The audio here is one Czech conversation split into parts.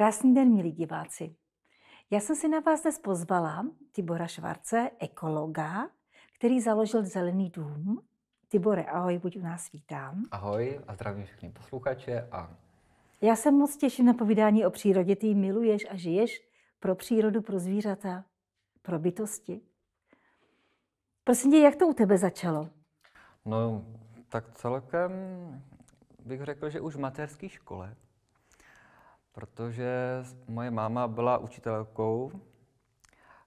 Krásný den, milí diváci. Já jsem si na vás dnes pozvala Tibora Švarce, ekologa, který založil Zelený dům. Tibore, ahoj, buď u nás vítám. Ahoj a zdravím všechny posluchače. A... Já se moc těším na povídání o přírodě. Ty miluješ a žiješ pro přírodu, pro zvířata, pro bytosti. Prosím tě, jak to u tebe začalo? No, tak celkem bych řekl, že už v materské škole Protože moje máma byla učitelkou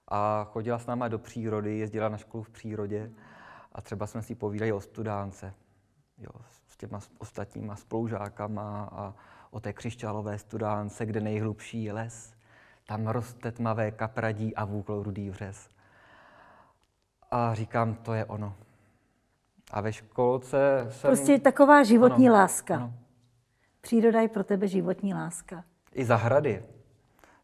a chodila s náma do přírody, jezdila na školu v přírodě a třeba jsme si povídali o studánce, jo, s těma ostatníma spolužákama a o té křišťálové studánce, kde nejhlubší je les. Tam roste tmavé kapradí a vůkl rudý vřez. A říkám, to je ono. A ve školce jsem... Prostě taková životní ano, láska. Ano. Příroda je pro tebe životní láska i zahrady.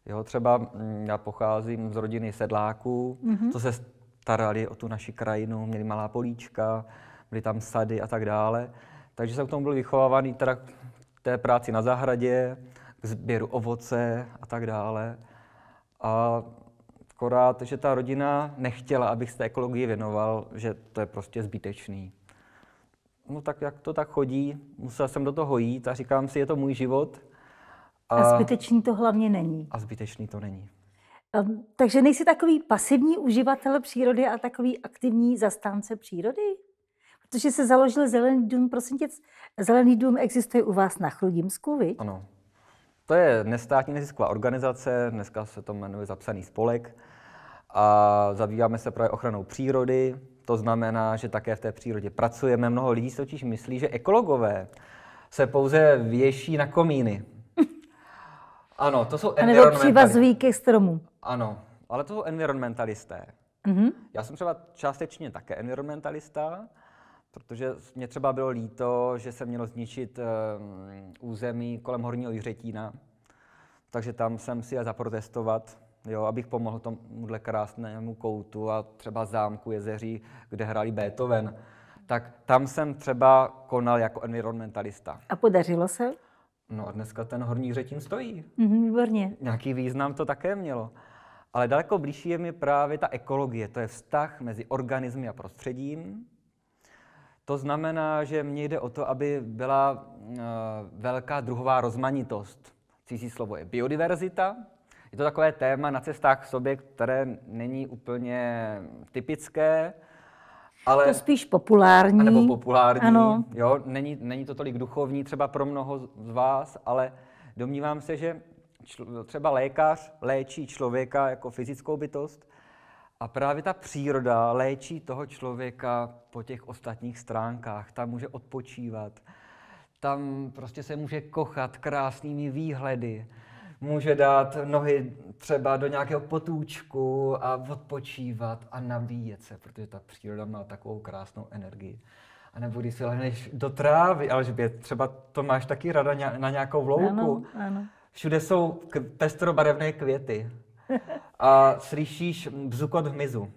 Jo, třeba mm, já pocházím z rodiny sedláků, mm-hmm. co se starali o tu naši krajinu, měli malá políčka, byly tam sady a tak dále. Takže jsem k tomu byl vychovávaný teda k té práci na zahradě, k sběru ovoce a tak dále. A akorát, že ta rodina nechtěla, abych se ekologii věnoval, že to je prostě zbytečný. No tak jak to tak chodí, musel jsem do toho jít a říkám si, je to můj život, a, a zbytečný to hlavně není. A zbytečný to není. Um, takže nejsi takový pasivní uživatel přírody a takový aktivní zastánce přírody? Protože se založil Zelený dům, prosím tě, Zelený dům existuje u vás na Chrudimsku, viď? Ano. To je nestátní nezisková organizace, dneska se to jmenuje Zapsaný spolek. A zabýváme se právě ochranou přírody, to znamená, že také v té přírodě pracujeme. Mnoho lidí si totiž myslí, že ekologové se pouze věší na komíny. Ano, to jsou environmentalisté. A nebo stromů. Ano, ale to jsou environmentalisté. Mm-hmm. Já jsem třeba částečně také environmentalista, protože mě třeba bylo líto, že se mělo zničit um, území kolem Horního Jiřetína, takže tam jsem si jel zaprotestovat, jo, abych pomohl tomuhle krásnému koutu a třeba zámku jezeří, kde hráli Beethoven. Tak tam jsem třeba konal jako environmentalista. A podařilo se? No a dneska ten horní řetín stojí. Mm-hmm, výborně. Nějaký význam to také mělo. Ale daleko blížší je mi právě ta ekologie, to je vztah mezi organismy a prostředím. To znamená, že mně jde o to, aby byla uh, velká druhová rozmanitost. Cizí slovo je biodiverzita. Je to takové téma na cestách v sobě, které není úplně typické, ale, to spíš populární. Nebo populární, ano. jo, není, není to tolik duchovní třeba pro mnoho z vás, ale domnívám se, že čl- třeba lékař léčí člověka jako fyzickou bytost a právě ta příroda léčí toho člověka po těch ostatních stránkách, tam může odpočívat, tam prostě se může kochat krásnými výhledy, může dát nohy třeba do nějakého potůčku a odpočívat a nabíjet se, protože ta příroda má takovou krásnou energii. A nebo když si lehneš do trávy, ale že třeba to máš taky rada na nějakou vlouku. Ano, ano. Všude jsou pestrobarevné květy. A slyšíš bzukot hmyzu.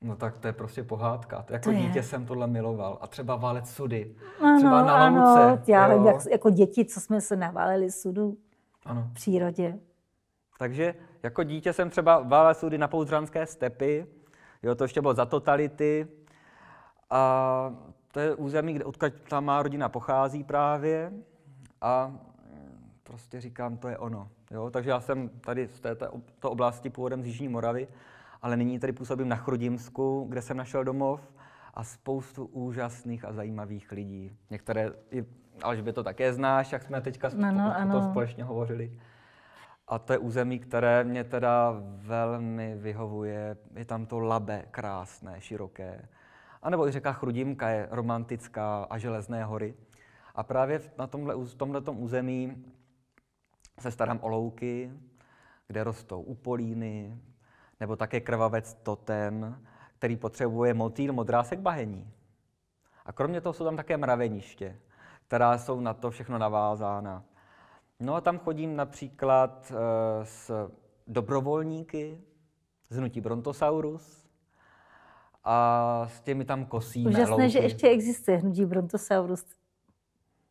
No tak to je prostě pohádka. Jako to dítě je. jsem tohle miloval. A třeba válet sudy. Ano, třeba na ano, louce. Já vím, jak, jako děti, co jsme se naválili sudu ano. v přírodě. Takže jako dítě jsem třeba válel sudy na Pouzdranské stepy, jo, to ještě bylo za totality. A to je území, kde odkud ta má rodina pochází právě. A prostě říkám, to je ono. Jo? Takže já jsem tady z této oblasti původem z Jižní Moravy, ale nyní tady působím na Chrudimsku, kde jsem našel domov a spoustu úžasných a zajímavých lidí. Některé i by to také znáš, jak jsme teďka no, o no, to společně hovořili. A to je území, které mě teda velmi vyhovuje. Je tam to labe krásné, široké. A nebo i řeka Chrudimka je romantická a železné hory. A právě na tomhle, tomhle území se starám o louky, kde rostou upolíny, nebo také krvavec totem, který potřebuje motýl modrásek bahení. A kromě toho jsou tam také mraveniště která jsou na to všechno navázána. No a tam chodím například eh, s dobrovolníky z nutí Brontosaurus a s těmi tam kosíme Úžasné, že ještě existuje hnutí Brontosaurus.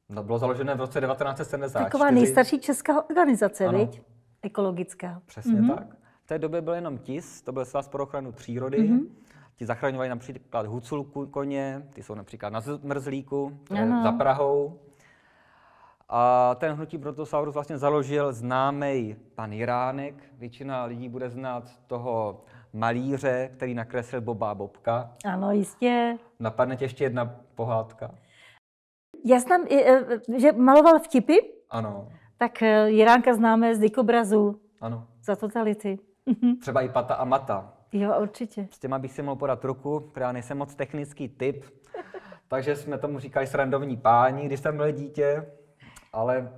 No, bylo založené v roce 1974. Taková nejstarší česká organizace, ano. viď? Ekologická. Přesně mm-hmm. tak. V té době byl jenom TIS, to byl svaz pro ochranu přírody. Mm-hmm ti zachraňovali například Huculku koně, ty jsou například na zmrzlíku, za Prahou. A ten hnutí Brontosaurus vlastně založil známý pan Jiránek. Většina lidí bude znát toho malíře, který nakreslil Boba Bobka. Ano, jistě. Napadne tě ještě jedna pohádka. Já znám, e, e, že maloval vtipy. Ano. Tak e, Jiránka známe z dikobrazu. Ano. Za totality. Třeba i Pata a Mata. Jo, určitě. S těma bych si mohl podat ruku, protože já nejsem moc technický typ, takže jsme tomu říkali srandovní páni, když jsem byl dítě, ale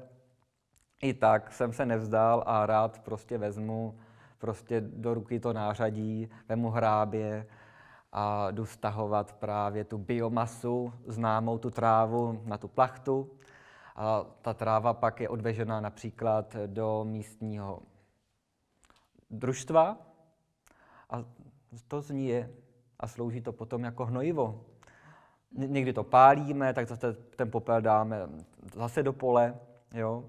i tak jsem se nevzdal a rád prostě vezmu prostě do ruky to nářadí, vemu hrábě a jdu stahovat právě tu biomasu, známou tu trávu na tu plachtu. A ta tráva pak je odvežena například do místního družstva, to zníje a slouží to potom jako hnojivo. Někdy to pálíme, tak zase ten popel dáme zase do pole, jo.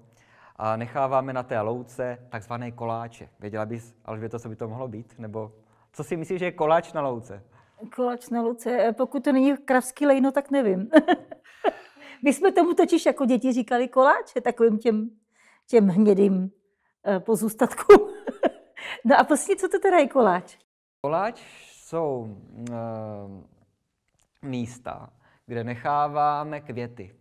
A necháváme na té louce takzvané koláče. Věděla bys, Alžběto, co by to mohlo být? Nebo co si myslíš, že je koláč na louce? Koláč na louce, eh, pokud to není kravský lejno, tak nevím. My jsme tomu totiž jako děti říkali koláče, takovým těm, těm hnědým eh, pozůstatkům. no a prostě, co to teda je koláč? Koláč jsou uh, místa, kde necháváme květy.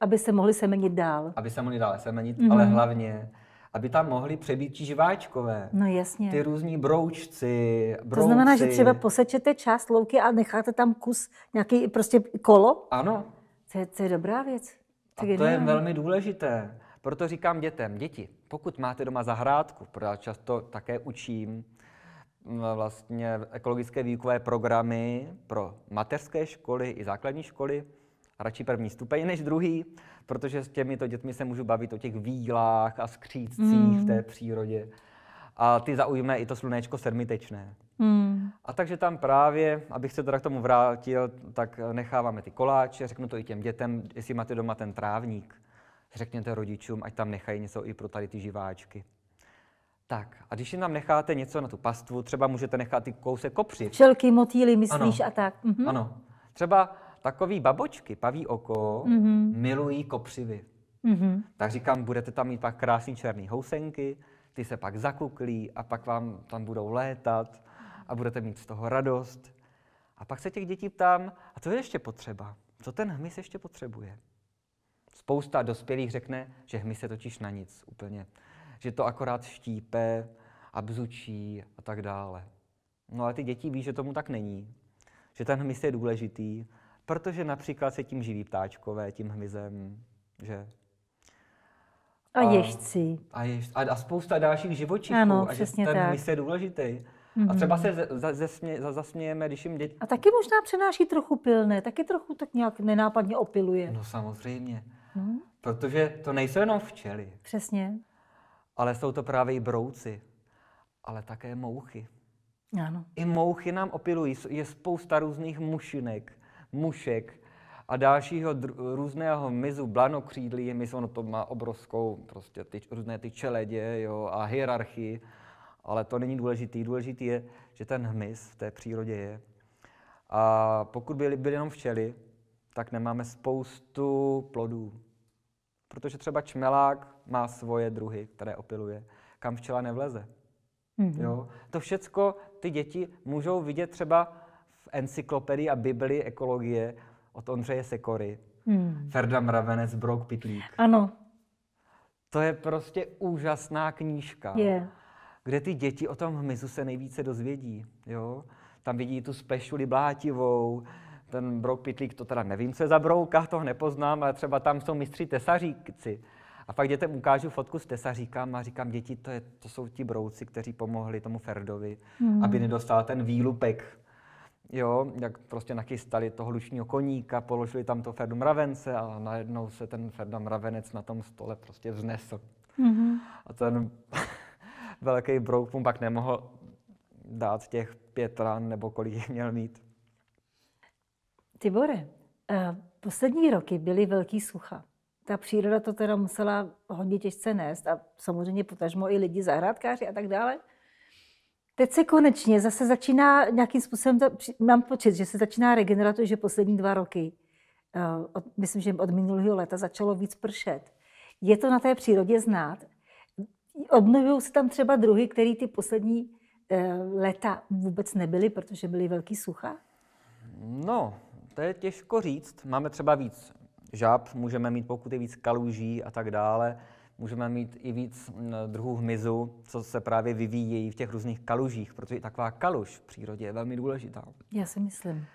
Aby se mohly semenit dál. Aby se mohly dál semenit, mm-hmm. ale hlavně, aby tam mohli přebít ti živáčkové. No jasně. Ty různí broučci, brouci. To znamená, že třeba posečete část louky a necháte tam kus, nějaký prostě kolo? Ano. To je, to je dobrá věc. To, a to je velmi důležité. Proto říkám dětem, děti, pokud máte doma zahrádku, protože často také učím, vlastně ekologické výukové programy pro mateřské školy i základní školy, radši první stupeň než druhý, protože s těmito dětmi se můžu bavit o těch výlách a skřídcích mm. v hmm. té přírodě. A ty zaujme i to slunečko sedmitečné. Mm. A takže tam právě, abych se teda k tomu vrátil, tak necháváme ty koláče, řeknu to i těm dětem, jestli máte doma ten trávník, řekněte rodičům, ať tam nechají něco i pro tady ty živáčky. Tak, a když jim nám necháte něco na tu pastvu, třeba můžete nechat i kousek kopři. Včelky, motýly, myslíš ano. a tak. Mhm. Ano. Třeba takový babočky, paví oko, mhm. milují kopřivy. Mhm. Tak říkám, budete tam mít pak krásný černý housenky, ty se pak zakuklí a pak vám tam budou létat a budete mít z toho radost. A pak se těch dětí ptám, a co je ještě potřeba? Co ten hmyz ještě potřebuje? Spousta dospělých řekne, že hmyz se totiž na nic úplně že to akorát štípe a bzučí a tak dále. No ale ty děti ví, že tomu tak není, že ten hmyz je důležitý, protože například se tím živí ptáčkové, tím hmyzem, že a, a ježci. A, jež, a, a spousta dalších živočichů. Ano, a přesně ten tak. Ten je důležitý. Mm-hmm. A mhm. třeba se zasmě, zasmějeme, když jim děti... A taky možná přenáší trochu pilné, taky trochu tak nějak nenápadně opiluje. No samozřejmě. Mm. Protože to nejsou jenom včely. Přesně ale jsou to právě i brouci, ale také mouchy. Ano. I mouchy nám opilují. Je spousta různých mušinek, mušek a dalšího dr- různého mizu, blanokřídlí, mis, ono to má obrovskou, prostě ty, různé ty čeledě jo, a hierarchii, ale to není důležitý. Důležitý je, že ten hmyz v té přírodě je. A pokud byly, byly jenom včely, tak nemáme spoustu plodů. Protože třeba čmelák má svoje druhy, které opiluje, kam včela nevleze. Mm-hmm. Jo? To všecko ty děti můžou vidět třeba v encyklopedii a Bibli ekologie od Ondřeje Sekory. Mm. Ferda Mravenec, Brok Pitlík. Ano. To je prostě úžasná knížka, Je. kde ty děti o tom hmyzu se nejvíce dozvědí. Jo? Tam vidí tu spešuli blátivou, ten brouk pitlík, to teda nevím, co je za brouka, toho nepoznám, ale třeba tam jsou mistři tesaříci. A pak dětem ukážu fotku s tesaříkám a říkám, děti, to, je, to jsou ti brouci, kteří pomohli tomu Ferdovi, hmm. aby nedostal ten výlupek. Jo, jak prostě nachystali toho lučního koníka, položili tam to Ferdu mravence a najednou se ten Ferda mravenec na tom stole prostě vznesl. Mm-hmm. A ten velký brouk mu pak nemohl dát těch pět ran, nebo kolik jich měl mít. Tibore, poslední roky byly velký sucha. Ta příroda to teda musela hodně těžce nést a samozřejmě potažmo i lidi, zahrádkáři a tak dále. Teď se konečně zase začíná nějakým způsobem, to, mám pocit, že se začíná regenerovat že poslední dva roky. myslím, že od minulého léta začalo víc pršet. Je to na té přírodě znát. Obnovují se tam třeba druhy, které ty poslední eh, léta vůbec nebyly, protože byly velký sucha? No, to je těžko říct. Máme třeba víc žab, můžeme mít pokuty víc kaluží a tak dále. Můžeme mít i víc mm, druhů hmyzu, co se právě vyvíjí v těch různých kalužích, protože i taková kaluž v přírodě je velmi důležitá. Já si myslím.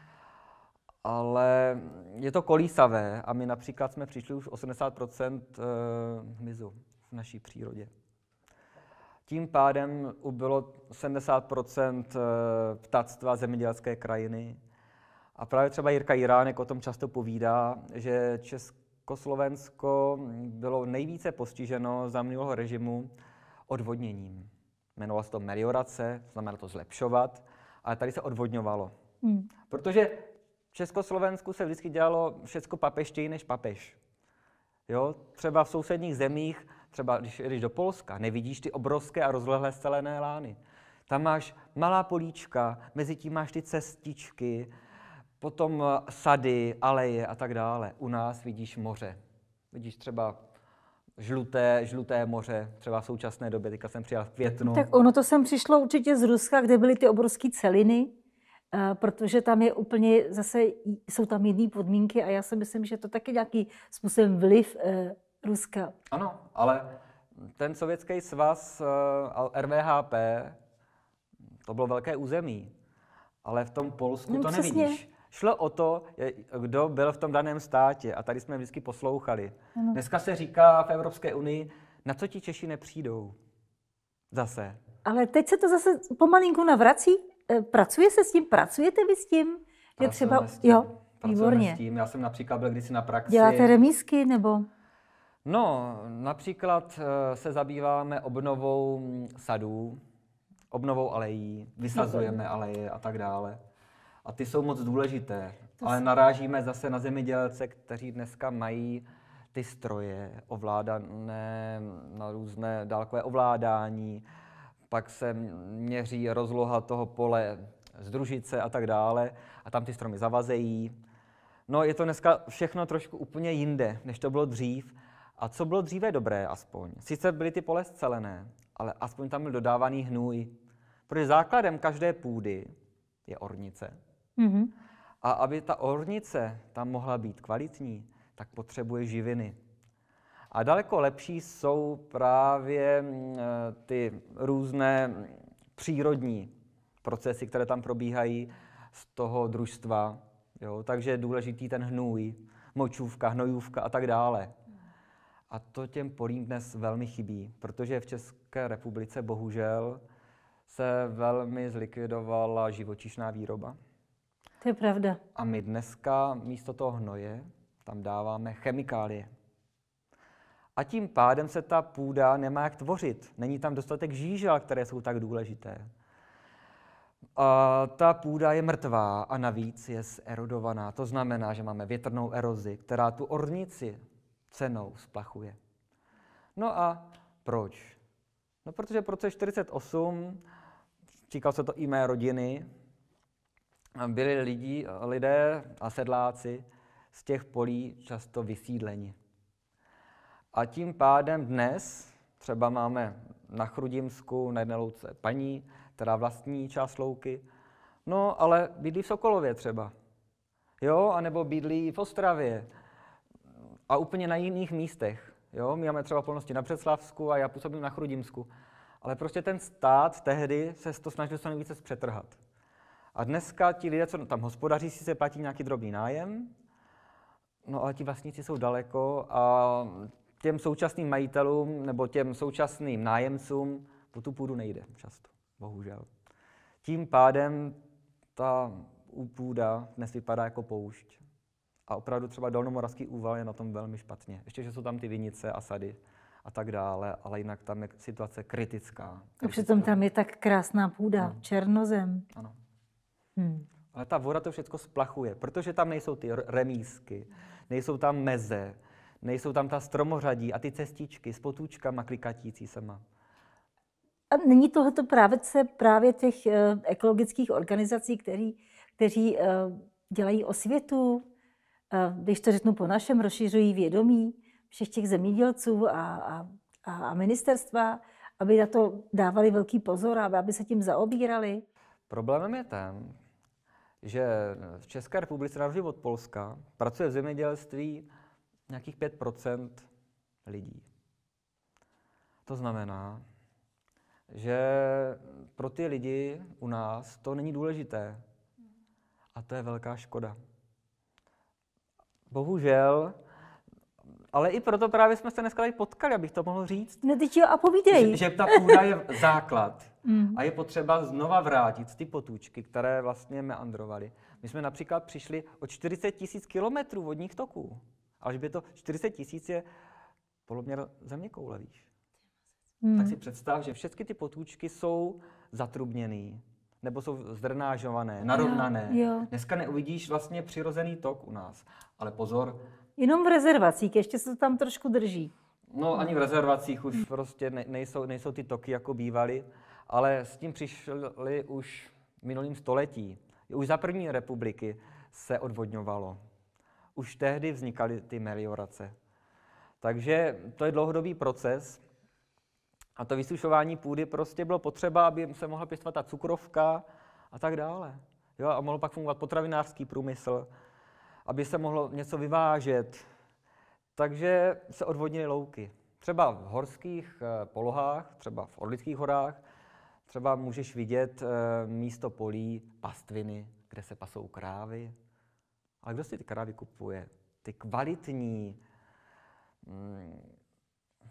Ale je to kolísavé a my například jsme přišli už 80 eh, hmyzu v naší přírodě. Tím pádem ubylo 70 eh, ptactva zemědělské krajiny a právě třeba Jirka Jiránek o tom často povídá, že Československo bylo nejvíce postiženo za minulého režimu odvodněním. Jmenovalo se to meliorace, znamená to zlepšovat, ale tady se odvodňovalo. Hmm. Protože v Československu se vždycky dělalo všechno papeštěji než papež. Jo? Třeba v sousedních zemích, třeba když jdeš do Polska, nevidíš ty obrovské a rozlehlé stelené lány. Tam máš malá políčka, mezi tím máš ty cestičky, Potom eh, sady, aleje a tak dále. U nás vidíš moře. Vidíš třeba žluté, žluté moře, třeba v současné době, teďka jsem přijel v květnu. Tak ono to sem přišlo určitě z Ruska, kde byly ty obrovské celiny, eh, protože tam je úplně zase, jsou tam jiné podmínky a já si myslím, že to taky nějaký způsobem vliv eh, Ruska. Ano, ale ten sovětský svaz RVHP, to bylo velké území, ale v tom Polsku no, to přesně. nevidíš. Šlo o to, kdo byl v tom daném státě a tady jsme vždycky poslouchali. Ano. Dneska se říká v Evropské unii, na co ti Češi nepřijdou. Zase. Ale teď se to zase pomalinku navrací. E, pracuje se s tím? Pracujete vy s tím? Je třeba... S tím. Jo, výborně. S tím. Já jsem například byl kdysi na praxi. Děláte remísky nebo... No, například e, se zabýváme obnovou sadů, obnovou alejí, vysazujeme aleje a tak dále. A ty jsou moc důležité. To Ale narážíme zase na zemědělce, kteří dneska mají ty stroje ovládané na různé dálkové ovládání, pak se měří rozloha toho pole z družice a tak dále a tam ty stromy zavazejí. No je to dneska všechno trošku úplně jinde, než to bylo dřív. A co bylo dříve dobré aspoň? Sice byly ty pole zcelené, ale aspoň tam byl dodávaný hnůj. Protože základem každé půdy je ornice. Mm-hmm. A aby ta ornice tam mohla být kvalitní, tak potřebuje živiny. A daleko lepší jsou právě mm, eh, ty různé mm, přírodní procesy, které tam probíhají z toho družstva. Jo? Takže je důležitý ten hnůj, močůvka, hnojůvka a tak dále. A to těm polím dnes velmi chybí, protože v České republice bohužel se velmi zlikvidovala živočišná výroba. To je pravda. A my dneska místo toho hnoje tam dáváme chemikálie. A tím pádem se ta půda nemá jak tvořit. Není tam dostatek žížel, které jsou tak důležité. A ta půda je mrtvá a navíc je zerodovaná. To znamená, že máme větrnou erozi, která tu ornici cenou splachuje. No a proč? No protože v roce 48, říkal se to i mé rodiny, byli lidi, lidé a sedláci z těch polí často vysídleni. A tím pádem dnes třeba máme na Chrudimsku, na jedné louce paní, která vlastní část louky, no ale bydlí v Sokolově třeba. Jo, anebo bydlí v Ostravě a úplně na jiných místech. Jo, my máme třeba plnosti na Břeclavsku a já působím na Chrudimsku. Ale prostě ten stát tehdy se to snažil co nejvíce zpřetrhat. A dneska ti lidé, co tam hospodaří, si se platí nějaký drobný nájem, no ale ti vlastníci jsou daleko a těm současným majitelům nebo těm současným nájemcům po tu půdu nejde často, bohužel. Tím pádem ta půda dnes vypadá jako poušť. A opravdu třeba Dolnomoravský úval je na tom velmi špatně. Ještě, že jsou tam ty vinice a sady a tak dále, ale jinak tam je situace kritická. kritická. A přitom tam je tak krásná půda, no. černozem. Ano. Hmm. Ale ta voda to všechno splachuje, protože tam nejsou ty remísky, nejsou tam meze, nejsou tam ta stromořadí a ty cestičky s potůčkama klikatící sama. A není tohleto právě, se právě těch uh, ekologických organizací, který, kteří uh, dělají osvětu, uh, když to řeknu po našem, rozšiřují vědomí všech těch zemědělců a, a, a ministerstva, aby na to dávali velký pozor a aby se tím zaobírali? Problémem je ten, že v České republice, na rozdíl od Polska, pracuje v zemědělství nějakých 5 lidí. To znamená, že pro ty lidi u nás to není důležité. A to je velká škoda. Bohužel, ale i proto právě jsme se dneska tady potkali, abych to mohl říct. No teď jo a povídej. Že, že ta půda je základ mhm. a je potřeba znova vrátit ty potůčky, které vlastně meandrovaly. My jsme například přišli o 40 tisíc kilometrů vodních toků. Až by to 40 tisíc je poloměr země koule, víš. Hmm. Tak si představ, že všechny ty potůčky jsou zatrubněné, nebo jsou zdrnážované, narovnané. Jo, jo. Dneska neuvidíš vlastně přirozený tok u nás. Ale pozor, Jenom v rezervacích, ještě se to tam trošku drží. No ani v rezervacích už prostě nejsou, nejsou ty toky, jako bývaly, ale s tím přišli už v minulým století. Už za první republiky se odvodňovalo. Už tehdy vznikaly ty meliorace. Takže to je dlouhodobý proces a to vysušování půdy prostě bylo potřeba, aby se mohla pěstovat ta cukrovka a tak dále. Jo, a mohl pak fungovat potravinářský průmysl, aby se mohlo něco vyvážet. Takže se odvodnily louky. Třeba v horských eh, polohách, třeba v Orlických horách, třeba můžeš vidět eh, místo polí pastviny, kde se pasou krávy. Ale kdo si ty krávy kupuje? Ty kvalitní, mm,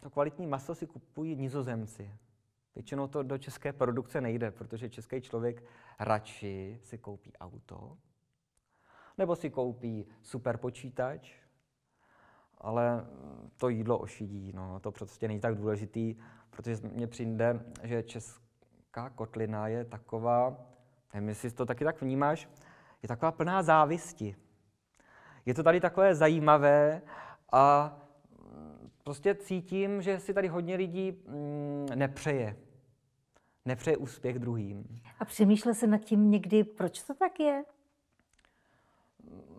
to kvalitní maso si kupují nizozemci. Většinou to do české produkce nejde, protože český člověk radši si koupí auto, nebo si koupí super počítač, ale to jídlo ošidí, no, to prostě není tak důležitý, protože mně přijde, že česká kotlina je taková, nevím, jestli to taky tak vnímáš, je taková plná závisti. Je to tady takové zajímavé a prostě cítím, že si tady hodně lidí mm, nepřeje. Nepřeje úspěch druhým. A přemýšlel se nad tím někdy, proč to tak je?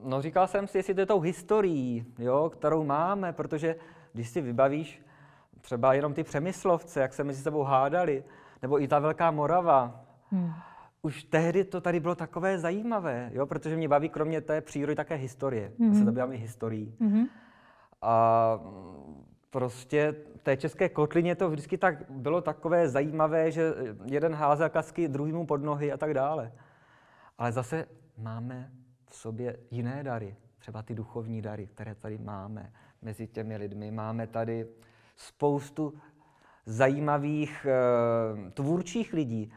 no říkal jsem si, jestli to je tou historií, jo, kterou máme, protože když si vybavíš třeba jenom ty přemyslovce, jak se mezi sebou hádali, nebo i ta Velká Morava, hmm. už tehdy to tady bylo takové zajímavé, jo, protože mě baví kromě té přírody také historie. Hmm. Já se zabývám i historií. Hmm. A prostě té české kotlině to vždycky tak bylo takové zajímavé, že jeden házel kasky druhýmu pod nohy a tak dále. Ale zase máme sobě jiné dary, třeba ty duchovní dary, které tady máme mezi těmi lidmi. Máme tady spoustu zajímavých e, tvůrčích lidí.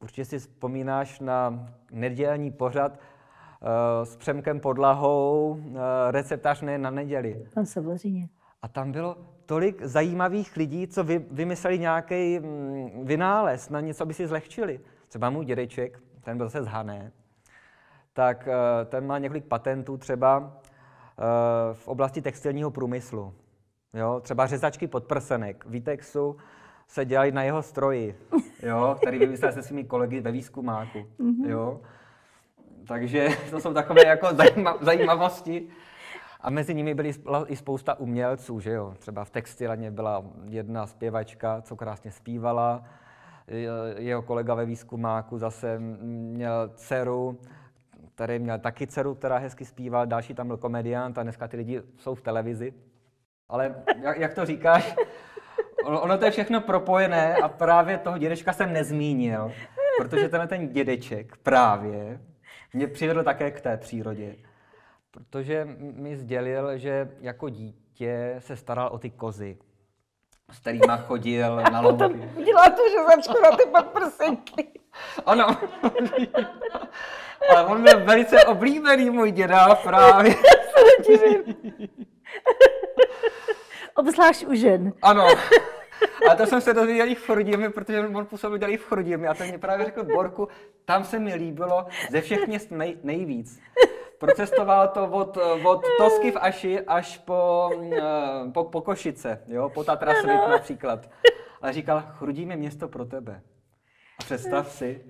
Určitě si vzpomínáš na nedělní pořad e, s Přemkem Podlahou, e, receptář ne na neděli. Pan Savořině. A tam bylo tolik zajímavých lidí, co vy, vymysleli nějaký mm, vynález na něco, aby si zlehčili. Třeba můj dědeček, ten byl zase Hané, tak eh, ten má několik patentů třeba eh, v oblasti textilního průmyslu. Jo, třeba řezačky podprsenek, Vitexu se dělají na jeho stroji, jo, který vymyslel se svými kolegy ve výzkumáku. Mhm. Jo. Takže to jsou takové jako zajímavosti. A mezi nimi byly i spousta umělců, že jo. Třeba v textilaně byla jedna zpěvačka, co krásně zpívala. Jeho kolega ve výzkumáku zase měl dceru, tady měl taky dceru, která hezky zpíval, další tam byl komediant a dneska ty lidi jsou v televizi. Ale jak, jak to říkáš, ono to je všechno propojené a právě toho dědečka jsem nezmínil, protože tenhle ten dědeček právě mě přivedl také k té přírodě. Protože mi sdělil, že jako dítě se staral o ty kozy, s kterýma chodil na lovu. Potom dělá to, že začnu na ty podprsenky. Ano. Ale on byl velice oblíbený můj děda právě. Obzvlášť u žen. Ano. A to jsem se dozvěděl v Chrudimi, protože on působil dělal v Chrudimi. A ten mě právě řekl, Borku, tam se mi líbilo ze všech měst nej, nejvíc. Procestoval to od, od Tosky v Aši až po, eh, po, po Košice, jo, po Tatraslit například. Ale říkal, Chrudim je město pro tebe. A představ si,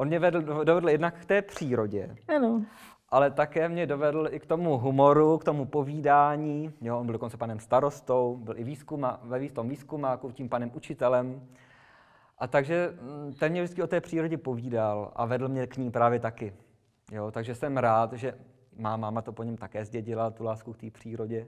On mě vedl, dovedl jednak k té přírodě. Ano. Ale také mě dovedl i k tomu humoru, k tomu povídání. Jo, on byl dokonce panem starostou, byl i výzkuma, ve tom výzkumáku, tím panem učitelem. A takže mm, ten mě vždycky o té přírodě povídal a vedl mě k ní právě taky. Jo, takže jsem rád, že má máma to po něm také zdědila, tu lásku k té přírodě.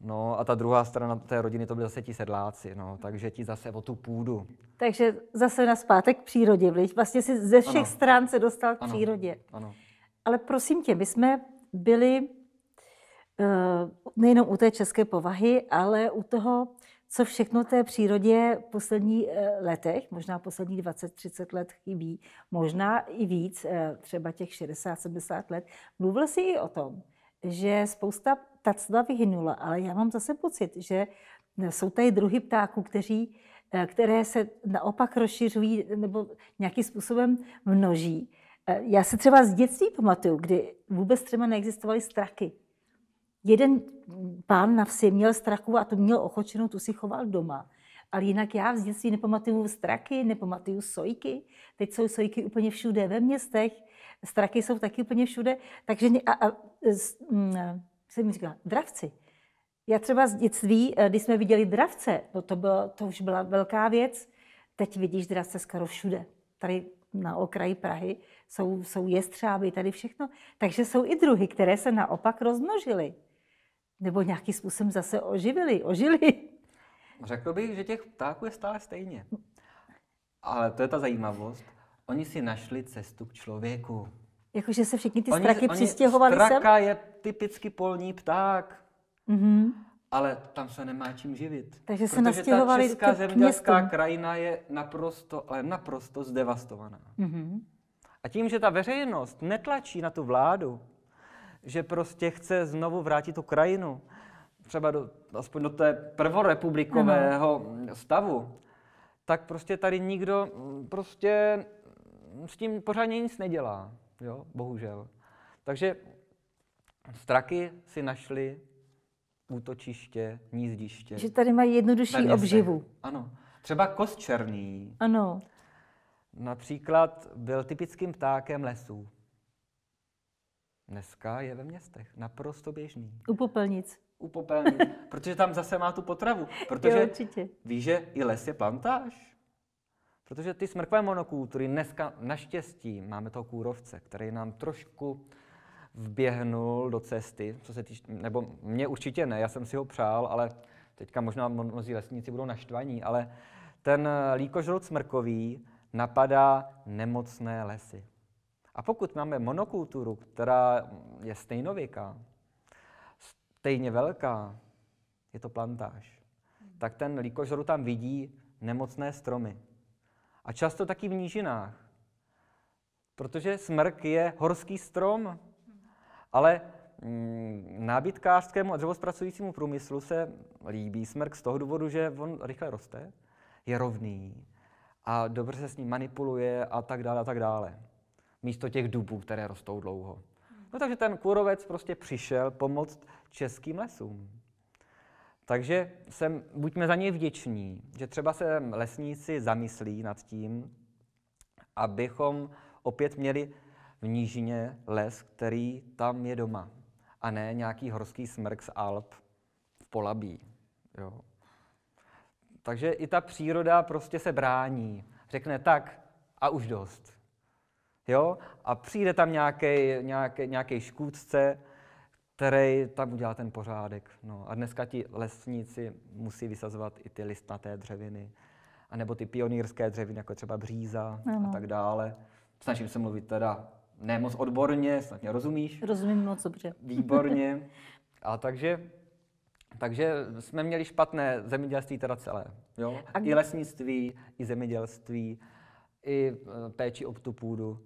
No a ta druhá strana té rodiny to byly zase ti sedláci, no, takže ti zase o tu půdu. Takže zase na zpátek k přírodě, vlič. Vlastně si ze všech ano. stran se dostal k ano. přírodě. Ano. Ale prosím tě, my jsme byli eh, nejenom u té české povahy, ale u toho, co všechno té přírodě v posledních eh, letech, možná posledních 20-30 let chybí, možná i víc, eh, třeba těch 60-70 let. Mluvil jsi i o tom, že spousta ta cla vyhynula. Ale já mám zase pocit, že e, jsou tady druhy ptáků, kteří, e, které se naopak rozšiřují nebo nějakým způsobem množí. E, já se třeba z dětství pamatuju, kdy vůbec třeba neexistovaly straky. Jeden pán na vsi měl straku a tu měl ochočenou, tu si choval doma. Ale jinak já v dětství nepamatuju straky, nepamatuju sojky. Teď jsou sojky úplně všude ve městech, straky jsou taky úplně všude. Takže a, a, s, m, jsem říkala, dravci. Já třeba z dětství, eh, když jsme viděli dravce, no to, bylo, to už byla velká věc, teď vidíš dravce skoro všude. Tady na okraji Prahy jsou, jsou jestřáby, tady všechno. Takže jsou i druhy, které se naopak rozmnožily. Nebo nějakým způsobem zase oživily, ožily. Řekl bych, že těch ptáků je stále stejně. Ale to je ta zajímavost. Oni si našli cestu k člověku. Jakože se všichni ty straky oni, přistěhovali straka sem? Straka je typicky polní pták. Mm-hmm. Ale tam se nemá čím živit. Takže se nastěhovali ta česká zemědělská krajina je naprosto, ale naprosto zdevastovaná. Mm-hmm. A tím, že ta veřejnost netlačí na tu vládu, že prostě chce znovu vrátit tu krajinu, třeba do, aspoň do té prvorepublikového mm stavu, tak prostě tady nikdo mm, prostě s tím pořádně nic nedělá. Jo? Bohužel. Takže straky si našli útočiště, nízdiště. Že tady mají jednodušší obživu. Ano. Třeba kost černý. Ano. Například byl typickým ptákem lesů. Dneska je ve městech. Naprosto běžný. U popelnic. U popelnic. protože tam zase má tu potravu. Protože jo, určitě. víš, že i les je plantáž? Protože ty smrkové monokultury, dneska naštěstí máme toho kůrovce, který nám trošku vběhnul do cesty, co se týč, nebo mě určitě ne, já jsem si ho přál, ale teďka možná mnozí lesníci budou naštvaní, ale ten líkožrout smrkový napadá nemocné lesy. A pokud máme monokulturu, která je stejnověká, stejně velká, je to plantáž, tak ten líkožrout tam vidí nemocné stromy. A často taky v nížinách. Protože smrk je horský strom, ale mm, nábytkářskému a dřevospracujícímu průmyslu se líbí smrk z toho důvodu, že on rychle roste, je rovný a dobře se s ním manipuluje a tak dále a tak dále. Místo těch dubů, které rostou dlouho. No takže ten kůrovec prostě přišel pomoct českým lesům. Takže jsem, buďme za něj vděční, že třeba se lesníci zamyslí nad tím, abychom opět měli v nížině les, který tam je doma, a ne nějaký horský smrk z Alp v Polabí. Jo. Takže i ta příroda prostě se brání. Řekne tak a už dost. Jo? A přijde tam nějaký škůdce, který tam udělá ten pořádek. No. A dneska ti lesníci musí vysazovat i ty listnaté dřeviny, anebo ty pionýrské dřeviny, jako třeba bříza ano. a tak dále. Snažím se mluvit teda ne moc odborně, snad mě rozumíš. Rozumím moc dobře. Výborně. A takže, takže jsme měli špatné zemědělství teda celé. Jo? A I lesnictví, i zemědělství, i e, péči o tu půdu.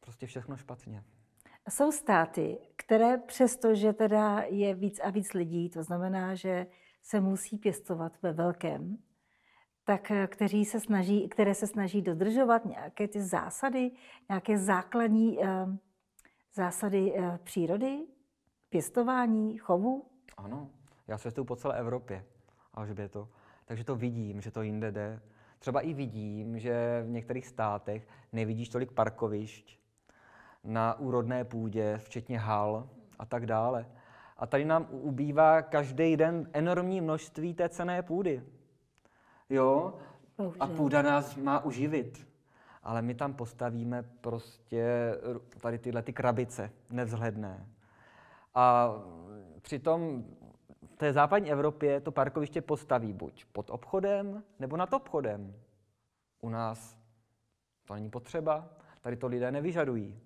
Prostě všechno špatně. Jsou státy, které přesto, že teda je víc a víc lidí, to znamená, že se musí pěstovat ve velkém, tak eh, kteří se snaží, které se snaží dodržovat nějaké ty zásady, nějaké základní eh, zásady eh, přírody, pěstování, chovu? Ano, já cestuju po celé Evropě, Alžběto, takže to vidím, že to jinde jde. Třeba i vidím, že v některých státech nevidíš tolik parkovišť, na úrodné půdě, včetně hal a tak dále. A tady nám ubývá každý den enormní množství té cené půdy. Jo? A půda nás má uživit. Ale my tam postavíme prostě tady tyhle ty krabice nevzhledné. A přitom v té západní Evropě to parkoviště postaví buď pod obchodem, nebo nad obchodem. U nás to není potřeba, tady to lidé nevyžadují.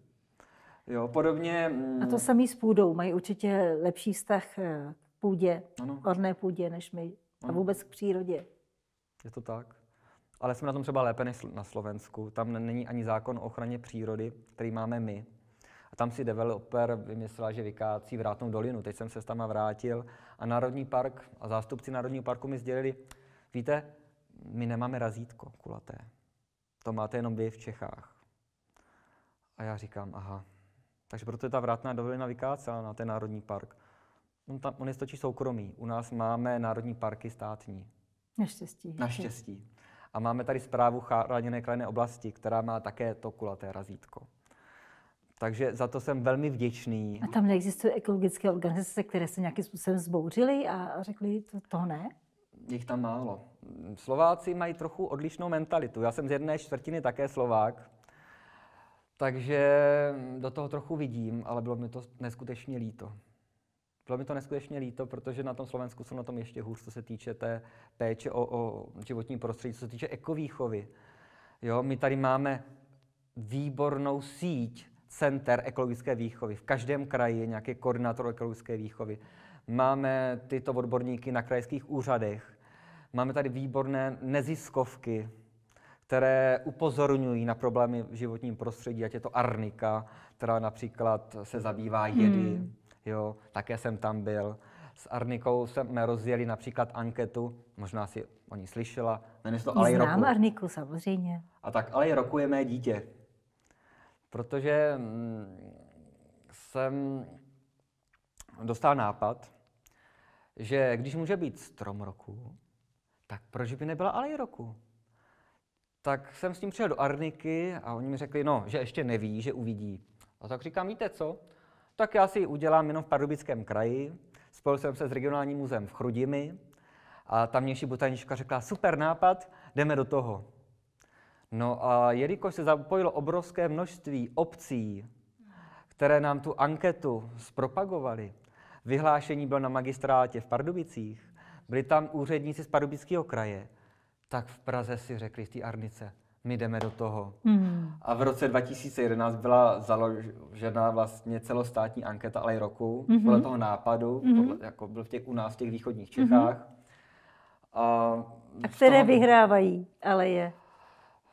Jo, podobně... Mm, a to samý s půdou. Mají určitě lepší vztah eh, k půdě, ano. orné půdě, než my. Ano. A vůbec k přírodě. Je to tak. Ale jsme na tom třeba lépe než na Slovensku. Tam není ani zákon o ochraně přírody, který máme my. A tam si developer vymyslel, že vykácí vrátnou dolinu. Teď jsem se s tama vrátil a Národní park a zástupci Národního parku mi sdělili, víte, my nemáme razítko kulaté. To máte jenom vy v Čechách. A já říkám, aha, takže proto je ta vrátná dovolená vykácela na ten národní park. On, tam, on je stačí soukromý. U nás máme národní parky státní. Naštěstí. Naštěstí. A máme tady zprávu chráněné krajinné oblasti, která má také to kulaté razítko. Takže za to jsem velmi vděčný. A tam neexistují ekologické organizace, které se nějakým způsobem zbouřily a řekly to, to ne? Jich tam málo. Slováci mají trochu odlišnou mentalitu. Já jsem z jedné čtvrtiny také Slovák, takže mm, do toho trochu vidím, ale bylo mi to neskutečně líto. Bylo mi to neskutečně líto, protože na tom Slovensku jsou na tom ještě hůř, co se týče té péče o, o životní prostředí, co se týče ekovýchovy. Jo, my tady máme výbornou síť center ekologické výchovy. V každém kraji je nějaký koordinátor ekologické výchovy. Máme tyto odborníky na krajských úřadech. Máme tady výborné neziskovky, které upozorňují na problémy v životním prostředí, ať je to Arnika, která například se zabývá hmm. jedy, hmm. jo, také jsem tam byl. S Arnikou jsme rozjeli například anketu, možná si o ní slyšela, jmenuje se to Alej Znám Arniku, samozřejmě. A tak Alej roku je mé dítě, protože mm, jsem dostal nápad, že když může být strom roku, tak proč by nebyla alej roku? tak jsem s ním přijel do Arniky a oni mi řekli, no, že ještě neví, že uvidí. A tak říkám, víte co, tak já si ji udělám jenom v Pardubickém kraji. Spojil jsem se s regionálním muzeem v Chrudimi a tamnější botanička řekla, super nápad, jdeme do toho. No a jelikož se zapojilo obrovské množství obcí, které nám tu anketu zpropagovali, vyhlášení bylo na magistrátě v Pardubicích, byli tam úředníci z Pardubického kraje, tak v Praze si řekli v té Arnice, my jdeme do toho. Mm. A v roce 2011 byla založena vlastně celostátní anketa ale roku mm-hmm. podle toho nápadu, mm-hmm. podle, jako byl v těch, u nás v těch východních Čechách. Mm-hmm. A, A které toho, vyhrávají ale je?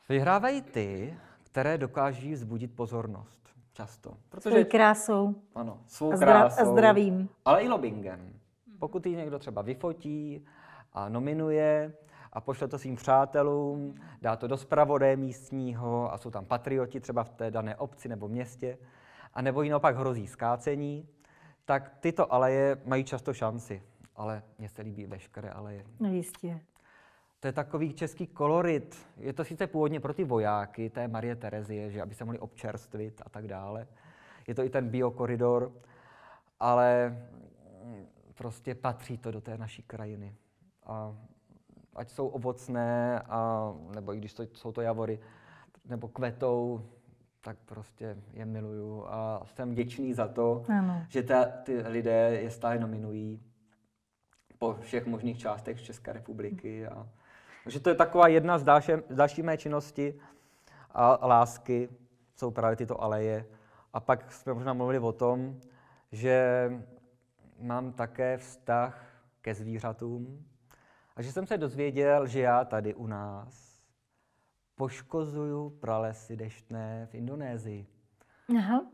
Vyhrávají ty, které dokáží vzbudit pozornost často. Protože, svou krásou. Ano, svou a zdra- krásou. A zdravím. Ale i lobbyingem. Pokud ji někdo třeba vyfotí a nominuje a pošle to svým přátelům, dá to do zpravodaje místního a jsou tam patrioti třeba v té dané obci nebo městě, a nebo ji pak hrozí skácení, tak tyto aleje mají často šanci. Ale mně se líbí veškeré aleje. No jistě. To je takový český kolorit. Je to sice původně pro ty vojáky té Marie Terezie, že aby se mohli občerstvit a tak dále. Je to i ten biokoridor, ale prostě patří to do té naší krajiny. A ať jsou ovocné, a, nebo i když to, jsou to javory, nebo kvetou, tak prostě je miluju a jsem vděčný za to, ano. že ta, ty lidé je stále nominují po všech možných částech České republiky. A, takže to je taková jedna z další, další mé činnosti a lásky, jsou právě tyto aleje. A pak jsme možná mluvili o tom, že mám také vztah ke zvířatům a že jsem se dozvěděl, že já tady u nás poškozuju pralesy deštné v Indonésii. Aha.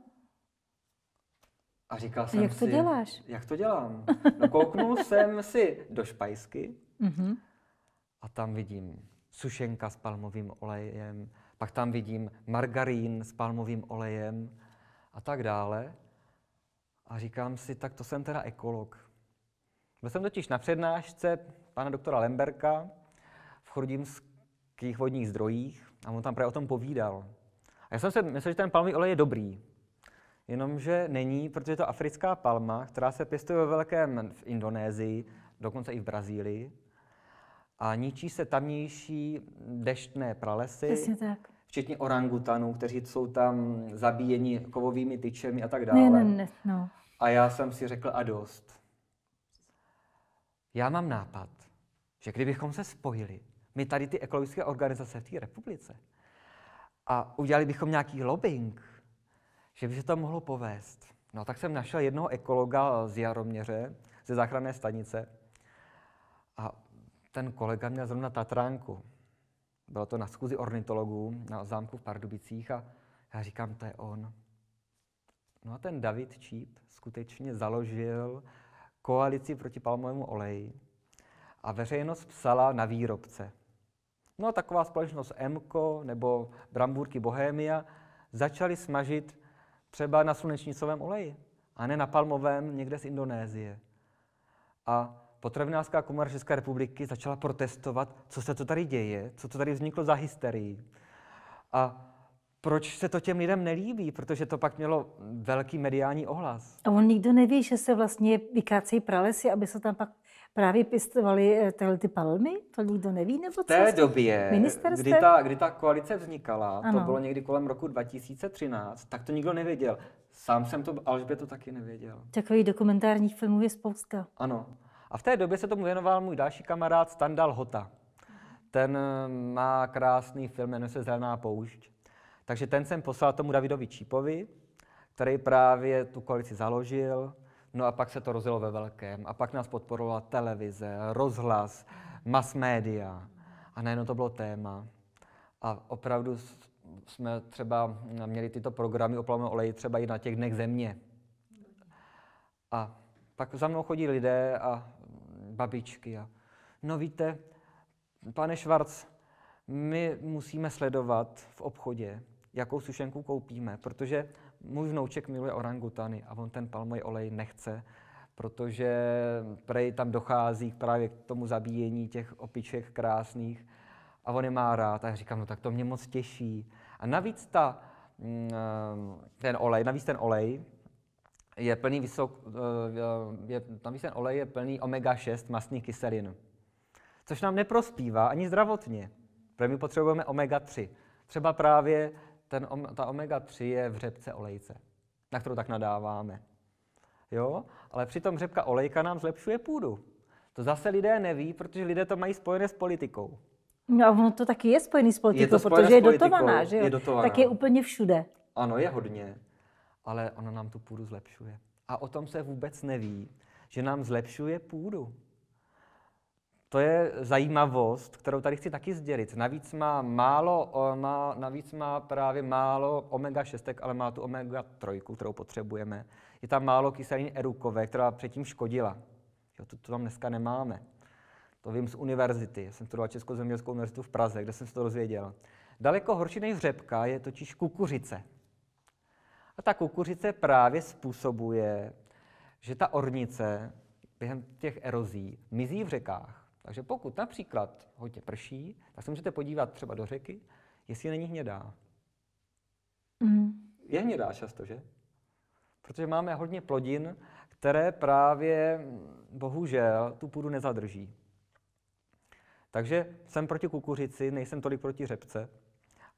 A říkal jsem a jak si... Jak to děláš? Jak to dělám? No kouknul jsem si do špajsky mm-hmm. a tam vidím sušenka s palmovým olejem, pak tam vidím margarín s palmovým olejem a tak dále. A říkám si, tak to jsem teda ekolog. Byl jsem totiž na přednášce pana doktora Lemberka v chordimských vodních zdrojích a on tam právě o tom povídal. A já jsem si myslel, že ten palmový olej je dobrý, jenomže není, protože to africká palma, která se pěstuje ve velkém v Indonésii, dokonce i v Brazílii, a ničí se tamnější deštné pralesy. Přesně tak včetně orangutanů, kteří jsou tam zabíjeni kovovými tyčemi a tak dále. Ne, ne, ne, no. A já jsem si řekl a dost. Já mám nápad, že kdybychom se spojili, my tady ty ekologické organizace v té republice, a udělali bychom nějaký lobbying, že by se to mohlo povést. No tak jsem našel jednoho ekologa z Jaroměře, ze záchranné stanice, a ten kolega měl zrovna Tatránku. Bylo to na schůzi ornitologů na zámku v Pardubicích a já říkám, to je on. No a ten David Číp skutečně založil koalici proti palmovému oleji a veřejnost psala na výrobce. No a taková společnost Emko nebo Brambůrky Bohemia začaly smažit třeba na slunečnicovém oleji a ne na palmovém někde z Indonésie. A Potravinářská komora České republiky začala protestovat, co se to tady děje, co to tady vzniklo za hysterii. A proč se to těm lidem nelíbí, protože to pak mělo velký mediální ohlas. A on nikdo neví, že se vlastně vykácejí pralesy, aby se tam pak právě pěstovaly eh, tyhle ty palmy? To nikdo neví? Nebo V té době, kdy ta, kdy ta koalice vznikala, ano. to bylo někdy kolem roku 2013, tak to nikdo nevěděl. Sám jsem to, Alžbě to taky nevěděl. Takových dokumentárních filmů je spousta. Ano. A v té době se tomu věnoval můj další kamarád Standal Hota. Ten eh, má krásný film, jmenuje se Zelená poušť. Takže ten jsem poslal tomu Davidovi Čípovi, který právě tu koalici založil. No a pak se to rozjelo ve velkém. A pak nás podporovala televize, rozhlas, mass media. A najednou to bylo téma. A opravdu jsme třeba měli tyto programy o plavném oleji třeba i na těch dnech země. A pak za mnou chodí lidé a babičky. A, no víte, pane Švarc, my musíme sledovat v obchodě, jakou sušenku koupíme, protože můj vnouček miluje orangutany a on ten palmový olej nechce, protože prej tam dochází právě k tomu zabíjení těch opiček krásných a on je má rád. A já říkám, no tak to mě moc těší. A navíc ta, mm, eh, ten olej, navíc ten olej je plný vysok, eh, eh, je, tam ten olej je plný omega-6 masných kyselin, což nám neprospívá ani zdravotně, protože my potřebujeme omega-3. Třeba právě ten, ta omega-3 je v řepce olejce, na kterou tak nadáváme. Jo? Ale přitom řepka olejka nám zlepšuje půdu. To zase lidé neví, protože lidé to mají spojené s politikou. No a ono to taky je spojený s politikou, je to protože je dotovaná, že jo? Je dotovaná. Tak je úplně všude. Ano, je hodně ale ona nám tu půdu zlepšuje. A o tom se vůbec neví, že nám zlepšuje půdu. To je zajímavost, kterou tady chci taky sdělit. Navíc má, málo, má, navíc má právě málo omega-6, ale má tu omega-3, kterou potřebujeme. Je tam málo kyseliny erukové, která předtím škodila. Jo, to, to tam dneska nemáme. To vím z univerzity. Já jsem studoval Českou zemědělskou univerzitu v Praze, kde jsem se to dozvěděl. Daleko horší než řepka je totiž kukuřice. A ta kukuřice právě způsobuje, že ta ornice během těch erozí mizí v řekách. Takže pokud například hodně prší, tak se můžete podívat třeba do řeky, jestli není hnědá. Mm. Je hnědá často, že? Protože máme hodně plodin, které právě bohužel tu půdu nezadrží. Takže jsem proti kukuřici, nejsem tolik proti řepce,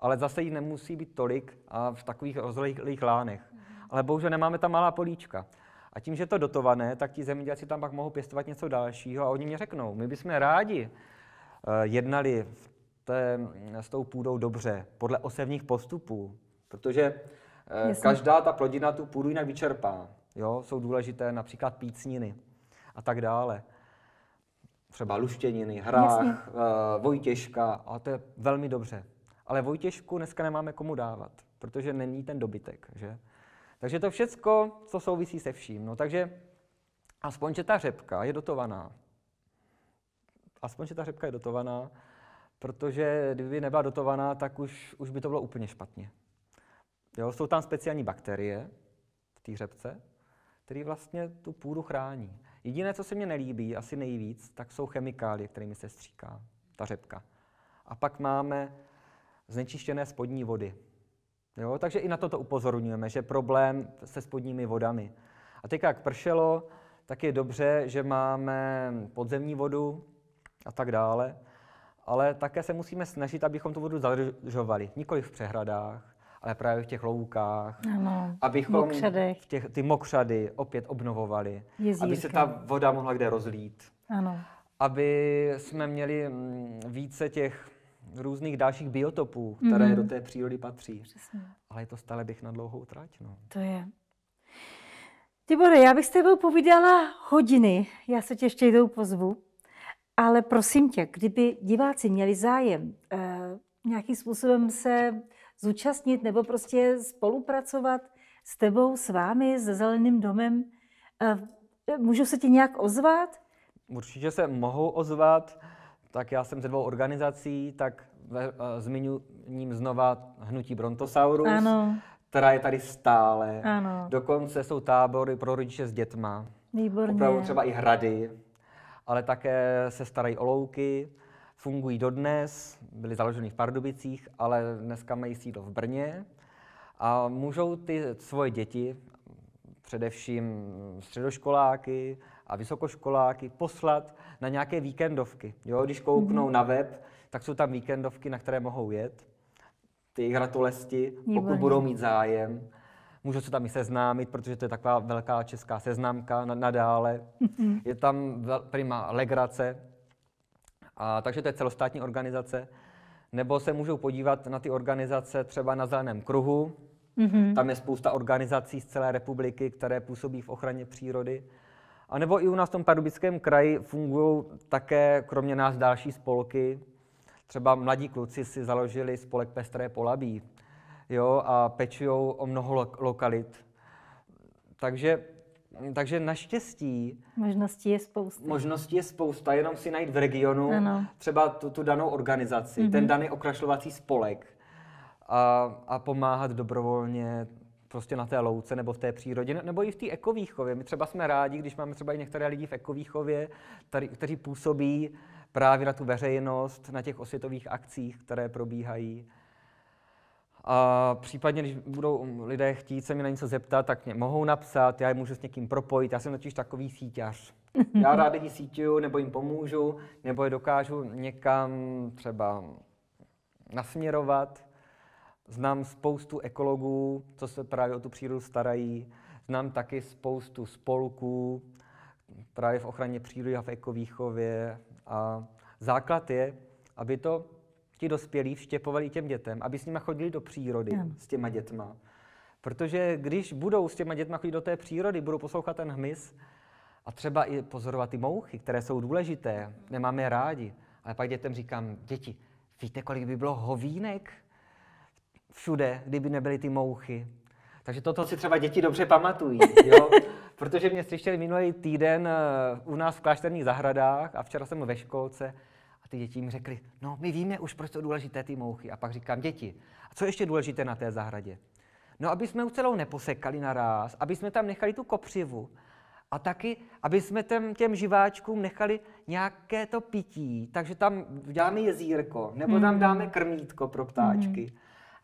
ale zase jí nemusí být tolik a v takových rozlehlých lánech. Mhm. Ale bohužel nemáme tam malá políčka. A tím, že je to dotované, tak ti zemědělci tam pak mohou pěstovat něco dalšího a oni mě řeknou, my bychom rádi eh, jednali v té, s tou půdou dobře, podle osevních postupů, protože eh, Jasně. každá ta plodina tu půdu jinak vyčerpá. Jo? Jsou důležité například pícniny a tak dále. Třeba luštěniny, hrách, Jasně. Eh, vojtěžka a to je velmi dobře ale Vojtěžku dneska nemáme komu dávat, protože není ten dobytek. Že? Takže to všecko, co souvisí se vším. No, takže aspoň, že ta řepka je dotovaná. Aspoň, že ta řepka je dotovaná, protože kdyby nebyla dotovaná, tak už, už by to bylo úplně špatně. Jo, jsou tam speciální bakterie v té řepce, které vlastně tu půdu chrání. Jediné, co se mně nelíbí, asi nejvíc, tak jsou chemikálie, kterými se stříká ta řepka. A pak máme znečištěné spodní vody. Jo? Takže i na toto upozorňujeme, že problém se spodními vodami. A teď, jak pršelo, tak je dobře, že máme podzemní vodu a tak dále, ale také se musíme snažit, abychom tu vodu zadržovali. Nikoli v přehradách, ale právě v těch loukách, ano, abychom v těch, ty mokřady opět obnovovali, Jezírka. aby se ta voda mohla kde rozlít. Ano. Aby jsme měli mm, více těch různých dalších biotopů, které mm-hmm. do té přírody patří. Přesně. Ale je to stále bych na dlouhou trať. No. To je. Tibore, já bych s tebou povídala hodiny. Já se tě ještě jednou pozvu. Ale prosím tě, kdyby diváci měli zájem eh, nějakým způsobem se zúčastnit nebo prostě spolupracovat s tebou, s vámi, se Zeleným domem, eh, můžu se ti nějak ozvat? Určitě se mohou ozvat tak já jsem ze dvou organizací, tak ve, uh, eh, zmiňu ním znova Hnutí Brontosaurus, ano. která je tady stále. Ano. Dokonce jsou tábory pro rodiče s dětma. Výborně. Opravdu třeba i hrady, ale také se starají o louky, fungují dodnes, byly založeny v Pardubicích, ale dneska mají sídlo v Brně. A můžou ty svoje děti, především středoškoláky, a vysokoškoláky poslat na nějaké víkendovky. Jo? Když kouknou mm-hmm. na web, tak jsou tam víkendovky, na které mohou jet. Ty hratolesti, pokud budou mít zájem. Můžou se tam i seznámit, protože to je taková velká česká seznámka nadále. Mm-hmm. Je tam prima legrace, a, takže to je celostátní organizace. Nebo se můžou podívat na ty organizace třeba na Zeleném kruhu. Mm-hmm. Tam je spousta organizací z celé republiky, které působí v ochraně přírody. A nebo i u nás v tom pardubickém kraji fungují také kromě nás další spolky. Třeba mladí kluci si založili spolek Pestré polabí jo, a pečují o mnoho lo- lokalit. Takže, takže naštěstí... Možností je spousta. Možností je spousta, jenom si najít v regionu ano. třeba tu, tu danou organizaci, mm-hmm. ten mhm. daný okrašlovací spolek a, a pomáhat dobrovolně prostě na té louce nebo v té přírodě, nebo i v té ekovýchově. My třeba jsme rádi, když máme třeba i některé lidi v ekovýchově, kteří působí právě na tu veřejnost, na těch osvětových akcích, které probíhají. A případně, když budou lidé chtít se mě na něco zeptat, tak mě mohou napsat, já je můžu s někým propojit. Já jsem totiž takový síťař. Já rád lidi síťuju, nebo jim pomůžu, nebo je dokážu někam třeba nasměrovat. Znám spoustu ekologů, co se právě o tu přírodu starají. Znám taky spoustu spolků právě v ochraně přírody a v ekovýchově. A základ je, aby to ti dospělí vštěpovali těm dětem, aby s nimi chodili do přírody yeah. s těma dětma. Protože když budou s těma dětma chodit do té přírody, budou poslouchat ten hmyz a třeba i pozorovat ty mouchy, které jsou důležité, nemáme rádi, ale pak dětem říkám, děti, víte, kolik by bylo hovínek, všude, kdyby nebyly ty mouchy. Takže toto si třeba děti dobře pamatují, jo? protože mě slyšeli minulý týden eh, u nás v klášterních zahradách a včera jsem ve školce a ty děti mi řekly, no my víme už, proč jsou důležité ty mouchy. A pak říkám, děti, a co ještě důležité na té zahradě? No, aby jsme u celou neposekali naraz, aby jsme tam nechali tu kopřivu a taky, aby jsme těm, těm živáčkům nechali nějaké to pití, takže tam dáme jezírko, nebo tam hmm. dáme krmítko pro ptáčky. Hmm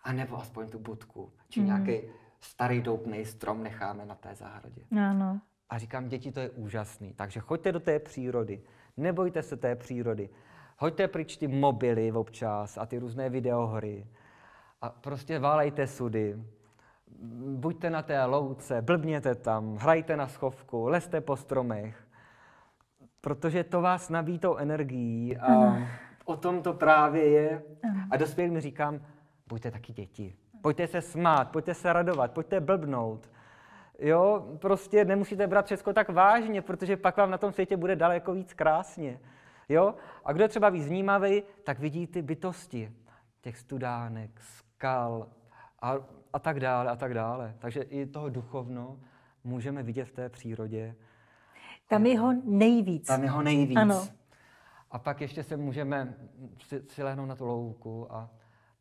a nebo aspoň tu budku, či mm. nějaký starý doupný strom necháme na té zahradě. Ano. A říkám, děti, to je úžasný. Takže choďte do té přírody, nebojte se té přírody. Hoďte pryč ty mobily občas a ty různé videohry. A prostě válejte sudy. Buďte na té louce, blbněte tam, hrajte na schovku, leste po stromech. Protože to vás nabíjí tou energií a ano. o tom to právě je. Ano. A dospělým říkám, buďte taky děti. Pojďte se smát, pojďte se radovat, pojďte blbnout. Jo, prostě nemusíte brát všechno tak vážně, protože pak vám na tom světě bude daleko víc krásně. Jo? A kdo je třeba víc vnímavý, tak vidí ty bytosti těch studánek, skal a, a tak dále, a tak dále. Takže i toho duchovno můžeme vidět v té přírodě. Tam je ho nejvíc. Tam je ho nejvíc. Ano. A pak ještě se můžeme přilehnout na tu louku a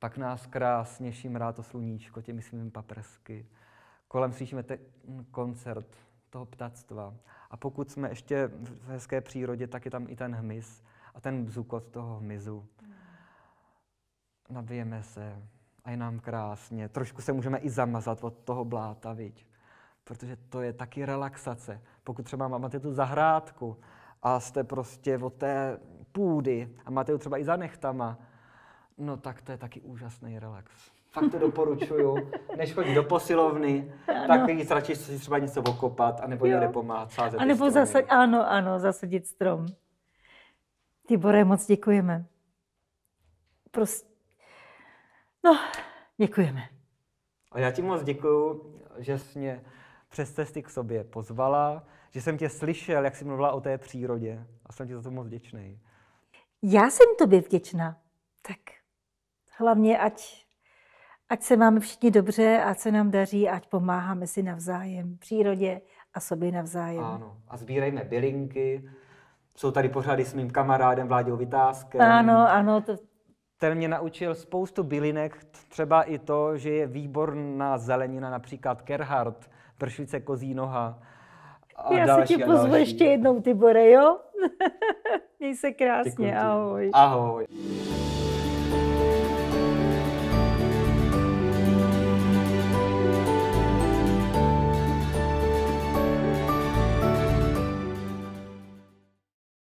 pak nás krásně šimrá to sluníčko těmi svými paprsky. Kolem slyšíme te- mm, koncert toho ptactva. A pokud jsme ještě v hezké přírodě, tak je tam i ten hmyz a ten bzukot toho hmyzu. Nabijeme se a je nám krásně. Trošku se můžeme i zamazat od toho bláta, viď? Protože to je taky relaxace. Pokud třeba máte tu zahrádku a jste prostě od té půdy a máte ji třeba i za nechtama, No tak to je taky úžasný relax. Fakt to doporučuju. Než chodí do posilovny, ano. tak jít radši si třeba něco okopat, anebo jde pomáhat sázet A nebo zase, ano, ano, zasadit strom. Tibore, moc děkujeme. Prostě... No, děkujeme. A já ti moc děkuju, že jsi mě přes cesty k sobě pozvala, že jsem tě slyšel, jak jsi mluvila o té přírodě a jsem ti za to moc vděčný. Já jsem tobě vděčná. Tak Hlavně, ať, ať se máme všichni dobře, ať se nám daří, ať pomáháme si navzájem, přírodě a sobě navzájem. Ano, a sbírejme bylinky. Jsou tady pořady s mým kamarádem Vláďou Vytázkem. Ano, ano. To... Ten mě naučil spoustu bylinek, třeba i to, že je výborná zelenina, například Kerhard, pršvice kozí noha. A Já další, se ti pozvu ještě jednou, Tibore, jo? Měj se krásně, Děkuji. ahoj. Ahoj.